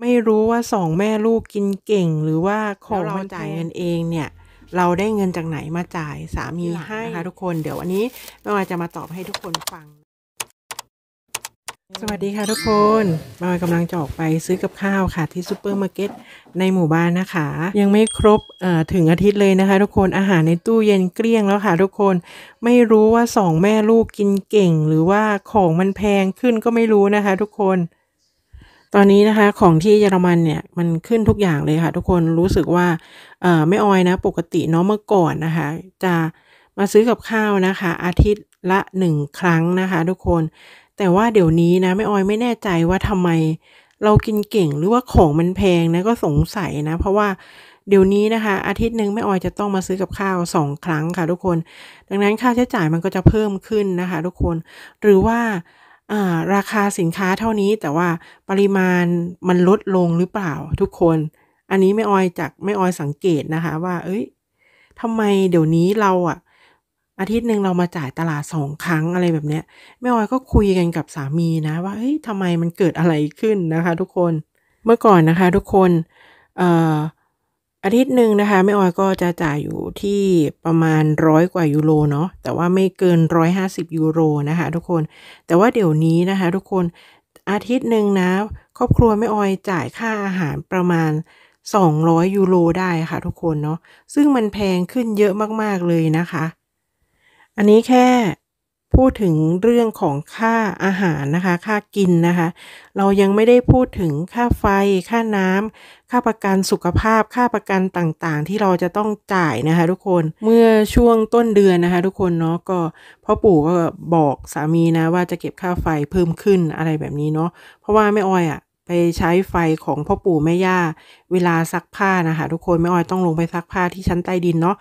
ไม่รู้ว่าสองแม่ลูกกินเก่ง หรือว่าของเราจ่ายเงินเองเนี่ย เราได้เงินจากไหนมาจ่ายสามีให้นะคะทุกคนเดี๋ยววันนี้แม่าจะมาตอบให้ทุกคนฟัง สวัสดีค่ะทุกคนแม่วากำลังจะออกไปซื้อกับข้าวค่ะที่ซูเปอร์มาร์เก็ตในหมู่บ้านนะคะ ยังไม่ครบถึงอาทิตย์เลยนะคะทุกคนอาหารในตู้เย็นเกลี้ยงแล้วค่ะทุกคนไม่รู้ว่าสองแม่ลูกกินเก่ง หรือว่าของมันแพงขึ้นก็ไม่รู้นะคะ ทุกคนตอนนี้นะคะของที่เยอรมันเนี่ยมันขึ้นทุกอย่างเลยค่ะทุกคนรู้สึกว่าเออไม่ออยนะปกติเนาะเมื่อก่อนนะคะจะมาซื้อกับข้าวนะคะอาทิตย์ละหนึ่งครั้งนะคะ ทุกคนแต่ว่าเดี๋ยวนี้นะไม่ออยไม่แน่ใจว่าทำไมเรากินเก่งหรือว่าของมันแพงนะก็สงสัยนะเพราะว่าเดี๋ยวนี้นะคะอาทิตย์หนึ่งไม่ออยจะต้องมาซื้อกับข้าวสองครั้งค่ะทุกคนดังนั้นค่าใช้จ่ายมันก็จะเพิ่มขึ้นนะคะทุกคนหรือว่าราคาสินค้าเท่านี้แต่ว่าปริมาณมันลดลงหรือเปล่าทุกคน อันนี้ไม่ออยจากไม่ออยสังเกตนะคะว่าเอ้ยทำไมเดี๋ยวนี้เราอะอาทิตย์หนึ่งเรามาจ่ายตลาดสองครั้งอะไรแบบเนี้ยแม่ออยก็คุยกันกับสามีนะว่าเฮ้ยทำไมมันเกิดอะไรขึ้นนะคะ ทุกคนเมื่อก่อนนะคะทุกคนเอ่อาทิตย์หนึ่งนะคะแม่ออยก็จะจ่ายอยู่ที่ประมาณร้อยกว่ายูโรเนาะแต่ว่าไม่เกินร้อยห้าสิบยูโรนะคะทุกคน แต่ว่าเดี๋ยวนี้นะคะทุกคนอาทิตย์หนึ่งนะครอบครัวแม่ออยจ่ายค่าอาหารประมาณ 200ยูโรได้ค่ะทุกคนเนาะซึ่งมันแพงขึ้นเยอะมาก ๆเลยนะคะอันนี้แค่พูดถึงเรื่องของค่าอาหารนะคะ ค่ากินนะคะ เรายังไม่ได้พูดถึงค่าไฟค่าน้ำค่าประกันสุขภาพ ค่าประกันต่างๆ ที่เราจะต้องจ่ายนะคะ ทุกคนเมื่อช่วงต้นเดือนนะคะทุกคนเนาะก็พ่อปู่ก็บอกสามีนะว่าจะเก็บค่าไฟเพิ่มขึ้นอะไรแบบนี้เนาะเพราะว่าแม่อ้อยอะไปใช้ไฟของพ่อปู่แม่ย่าเวลาซักผ้านะคะ ทุกคนแม่อ้อยต้องลงไปซักผ้าที่ชั้นใต้ดินเนาะ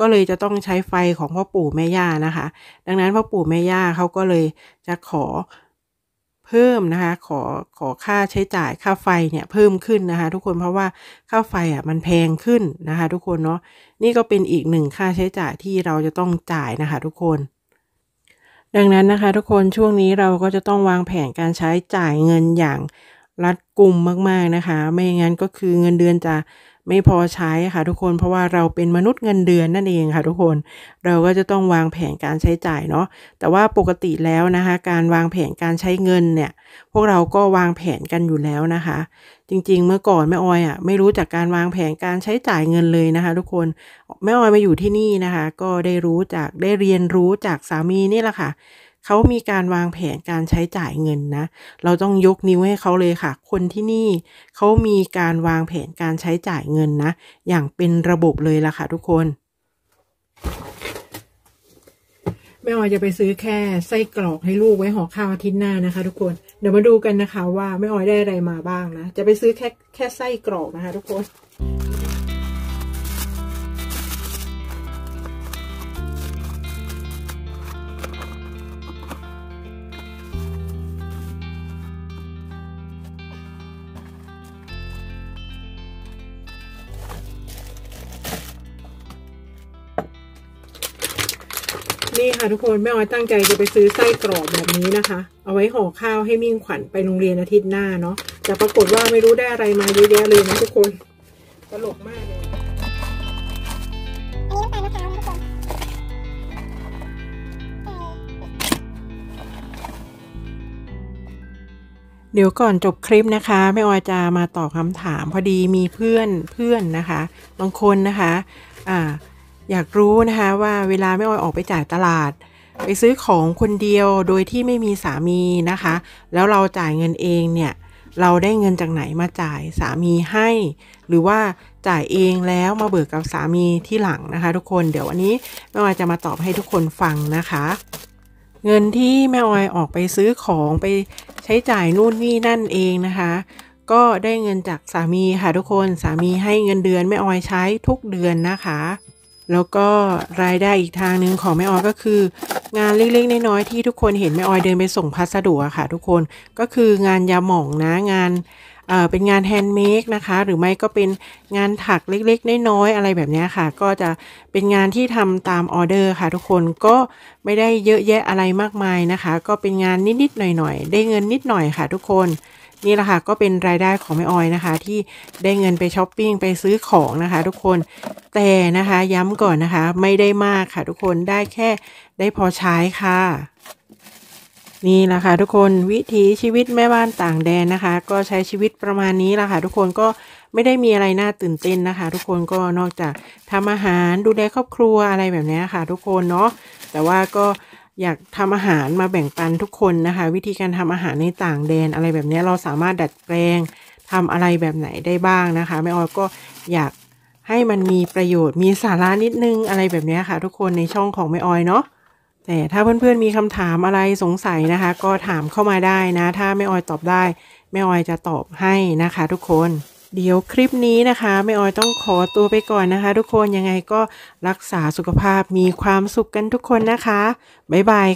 ก็เลยจะต้องใช้ไฟของพ่อปู่แม่ย่านะคะ ดังนั้นพ่อปู่แม่ย่าเขาก็เลยจะขอเพิ่มนะคะขอขอค่าใช้จ่ายค่าไฟเนี่ยเพิ่มขึ้นนะคะทุกคนเพราะว่าค่าไฟอ่ะมันแพงขึ้นนะคะทุกคนเนาะนี่ก็เป็นอีกหนึ่งค่าใช้จ่ายที่เราจะต้องจ่ายนะคะทุกคน ดังนั้นนะคะทุกคนช่วงนี้เราก็จะต้องวางแผนการใช้จ่ายเงินอย่าง รัดกุมมากๆนะคะไม่งั้นก็คือเงินเดือนจะไม่พอใช้ค่ะทุกคนเพราะว่าเราเป็นมนุษย์เงินเดือนนั่นเองค่ะทุกคน เราก็จะต้องวางแผนการใช้จ่ายเนาะแต่ว่าปกติแล้วนะคะ การวางแผนการใช้เงินเนี่ย พวกเราก็วางแผนกันอยู่แล้วนะคะ จริงๆเมื่อก่อนแม่ออยอะ่ะไม่รู้จากการวางแผนการใช้จ่ายเงินเลยนะคะ ทุกคนแม่ออยมาอยู่ที่นี่นะคะ ก็ได้รู้จากได้เรียนรู้จากสามีนี่แหละค่ะเขามีการวางแผนการใช้จ่ายเงินนะ เราต้องยกนิ้วให้เขาเลยค่ะ คนที่นี่เขามีการวางแผนการใช้จ่ายเงินนะอย่างเป็นระบบเลยล่ะค่ะทุกคนแม่ออยจะไปซื้อแค่ไส้กรอกให้ลูกไว้ห่อข้าวอาทิตย์หน้านะคะทุกคน เดี๋ยวมาดูกันนะคะว่าแม่ออยได้อะไรมาบ้างนะ จะไปซื้อแค่แค่ไส้กรอกนะคะทุกคนนี่ค่ะทุกคนแม่อ้อยตั้งใจจะไปซื้อไส้กรอบแบบนี้นะคะ เอาไว้ห่อข้าวให้มิ่งขวัญไปโรงเรียนอาทิตย์หน้าเนาะแต่ปรากฏว่าไม่รู้ได้อะไรมาเยอะแยะเลยนะทุกคนตลกมากเลยเดี๋ยวก่อนจบคลิปนะคะแม่ออยจะมาตอบคำถามพอดีมีเพื่อนเพื่อนนะคะบางคนนะคะ อ่าอยากรู้นะคะว่าเวลาแม่ออยออกไปจ่ายตลาด ไปซื้อของคนเดียวโดยที่ไม่มีสามีนะคะ แล้วเราจ่ายเงินเองเนี่ยเราได้เงินจากไหนมาจ่ายสามีให้ หรือว่าจ่ายเองแล้วมาเบิกกับสามีที่หลังนะคะ ทุกคนเดี๋ยววันนี้แม่ออยจะมาตอบให้ทุกคนฟังนะคะ เงินที่แม่ออยออกไปซื้อของไปใช้จ่ายนู่นนี่นั่นเองนะคะ ก็ได้เงินจากสามีค่ะทุกคน สามีให้เงินเดือนแม่ออยใช้ทุกเดือนนะคะแล้วก็รายได้อีกทางหนึ่งของแม่ออยก็คือ งานเล็กๆ น้อยๆที่ทุกคนเห็นแม่ออยเดินไปส่งพัสดุค่ะทุกคน ก็คืองานยาหม่องนะงานเป็นงานแฮนด์เมดนะคะหรือไม่ก็เป็นงานถักเล็กๆน้อยๆอะไรแบบนี้ค่ะ ก็จะเป็นงานที่ทำตามออเดอร์ค่ะทุกคนก็ไม่ได้เยอะแยะอะไรมากมายนะคะ ก็เป็นงานนิดๆหน่อยๆได้เงินนิดหน่อยค่ะทุกคนนี่แหละค่ะก็เป็นรายได้ของแม่ออยนะคะ ที่ได้เงินไปช้อปปิ้งไปซื้อของนะคะ ทุกคนแต่นะคะย้ำก่อนนะคะ ไม่ได้มากค่ะ ทุกคนได้แค่ได้พอใช้ค่ะนี่แหละค่ะทุกคนวิถีชีวิตแม่บ้านต่างแดนนะคะ ก็ใช้ชีวิตประมาณนี้แหละค่ะทุกคนก็ไม่ได้มีอะไรน่าตื่นเต้นนะคะ ทุกคนก็นอกจากทำอาหารดูแลครอบครัวอะไรแบบนี้ค่ะทุกคนเนาะแต่ว่าก็อยากทำอาหารมาแบ่งปันทุกคนนะคะ วิธีการทำอาหารในต่างแดน อะไรแบบนี้เราสามารถดัดแปลงทำอะไรแบบไหนได้บ้างนะคะแม่ออยก็อยากให้มันมีประโยชน์ มีสาระนิดนึงอะไรแบบนี้ค่ะทุกคนในช่องของแม่ออยเนาะแต่ถ้าเพื่อนๆ มีคำถามอะไรสงสัยนะคะ ก็ถามเข้ามาได้นะ ถ้าแม่ออยตอบได้แม่ออยจะตอบให้นะคะ ทุกคนเดี๋ยวคลิปนี้นะคะแม่ออยต้องขอตัวไปก่อนนะคะทุกคนยังไงก็รักษาสุขภาพมีความสุขกันทุกคนนะคะ บ๊ายบาย